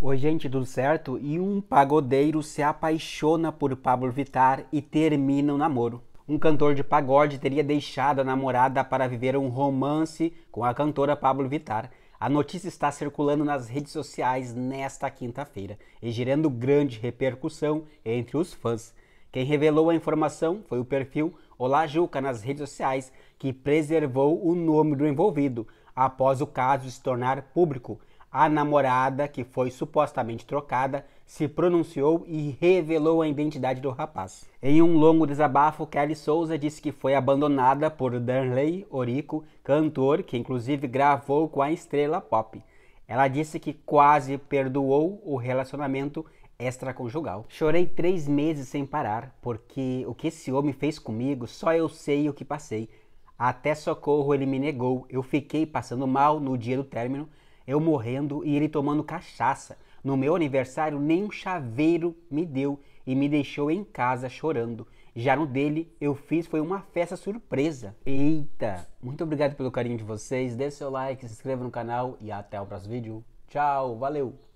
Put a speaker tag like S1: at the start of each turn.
S1: Oi, gente, tudo certo? E um pagodeiro se apaixona por Pablo Vittar e termina o um namoro. Um cantor de pagode teria deixado a namorada para viver um romance com a cantora Pablo Vittar. A notícia está circulando nas redes sociais nesta quinta-feira e gerando grande repercussão entre os fãs. Quem revelou a informação foi o perfil Olá Juca nas redes sociais, que preservou o nome do envolvido após o caso se tornar público. A namorada, que foi supostamente trocada, se pronunciou e revelou a identidade do rapaz. Em um longo desabafo, Kelly Souza disse que foi abandonada por Danley Orico, cantor que inclusive gravou com a estrela pop. Ela disse que quase perdoou o relacionamento extraconjugal. Chorei três meses sem parar, porque o que esse homem fez comigo, só eu sei o que passei. Até socorro ele me negou. Eu fiquei passando mal no dia do término, eu morrendo e ele tomando cachaça. No meu aniversário, nem um chaveiro me deu e me deixou em casa chorando. Já no dele, eu fiz foi uma festa surpresa. Eita! Muito obrigado pelo carinho de vocês. Dê seu like, se inscreva no canal e até o próximo vídeo. Tchau, valeu!